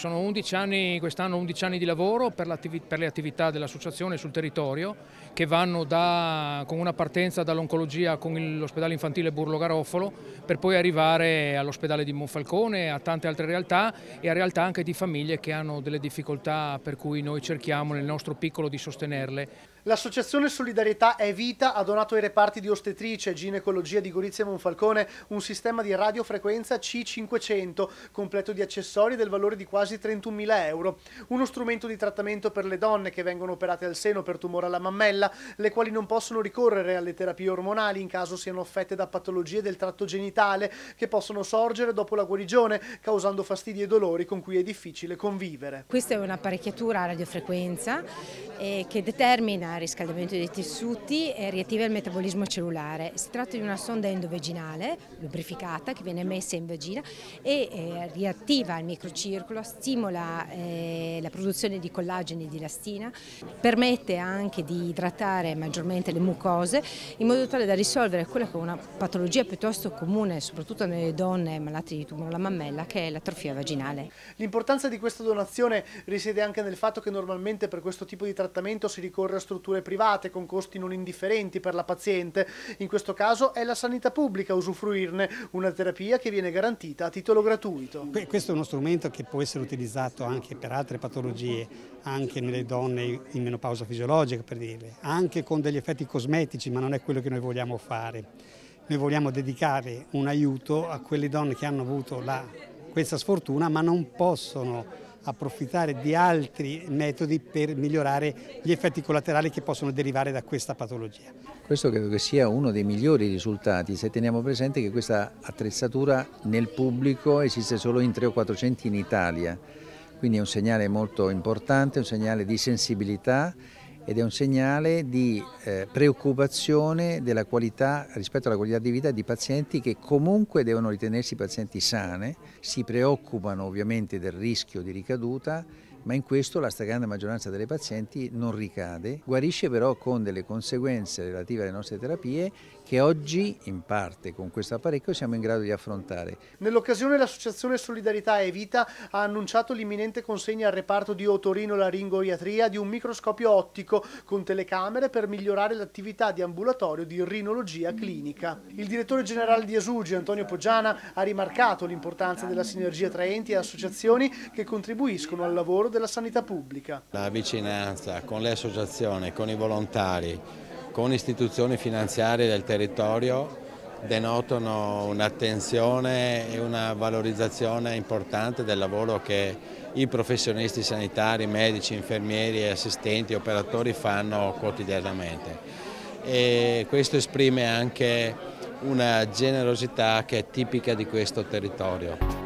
Sono 11 anni, quest'anno 11 anni di lavoro per, per le attività dell'associazione sul territorio che vanno da, con una partenza dall'oncologia con l'ospedale infantile Burlo Garofalo per poi arrivare all'ospedale di Monfalcone, a tante altre realtà e a realtà anche di famiglie che hanno delle difficoltà per cui noi cerchiamo nel nostro piccolo di sostenerle. L'associazione Solidarietà è Vita ha donato ai reparti di ostetrice e ginecologia di Gorizia e Monfalcone un sistema di radiofrequenza C500 completo di accessori del valore di quasi quasi 31.000 euro, uno strumento di trattamento per le donne che vengono operate al seno per tumore alla mammella, le quali non possono ricorrere alle terapie ormonali in caso siano affette da patologie del tratto genitale che possono sorgere dopo la guarigione, causando fastidi e dolori con cui è difficile convivere. Questa è un'apparecchiatura a radiofrequenza eh, che determina il riscaldamento dei tessuti e riattiva il metabolismo cellulare. Si tratta di una sonda endovaginale lubrificata che viene messa in vagina e eh, riattiva il microcircolo, stimola eh, la produzione di collagene e di elastina, permette anche di idratare maggiormente le mucose in modo tale da risolvere quella che è una patologia piuttosto comune soprattutto nelle donne malate di tumore alla mammella che è l'atrofia vaginale. L'importanza di questa donazione risiede anche nel fatto che normalmente per questo tipo di trattamento si ricorre a strutture private con costi non indifferenti per la paziente, in questo caso è la sanità pubblica a usufruirne, una terapia che viene garantita a titolo gratuito. Questo è uno strumento che può essere utilizzato utilizzato anche per altre patologie, anche nelle donne in menopausa fisiologica per dire, anche con degli effetti cosmetici, ma non è quello che noi vogliamo fare. Noi vogliamo dedicare un aiuto a quelle donne che hanno avuto la, questa sfortuna ma non possono approfittare di altri metodi per migliorare gli effetti collaterali che possono derivare da questa patologia. Questo credo che sia uno dei migliori risultati se teniamo presente che questa attrezzatura nel pubblico esiste solo in 3 o 400 in Italia, quindi è un segnale molto importante, un segnale di sensibilità ed è un segnale di eh, preoccupazione della qualità, rispetto alla qualità di vita di pazienti che comunque devono ritenersi pazienti sane, si preoccupano ovviamente del rischio di ricaduta, ma in questo la stragrande maggioranza delle pazienti non ricade, guarisce però con delle conseguenze relative alle nostre terapie che oggi in parte con questo apparecchio siamo in grado di affrontare. Nell'occasione l'associazione Solidarietà e Vita ha annunciato l'imminente consegna al reparto di otorino laringoriatria di un microscopio ottico pubblico con telecamere per migliorare l'attività di ambulatorio di rinologia clinica. Il direttore generale di Esugi, Antonio Poggiana, ha rimarcato l'importanza della sinergia tra enti e associazioni che contribuiscono al lavoro della sanità pubblica. La vicinanza con le associazioni, con i volontari, con istituzioni finanziarie del territorio denotano un'attenzione e una valorizzazione importante del lavoro che i professionisti sanitari, medici, infermieri, assistenti, operatori fanno quotidianamente. E questo esprime anche una generosità che è tipica di questo territorio.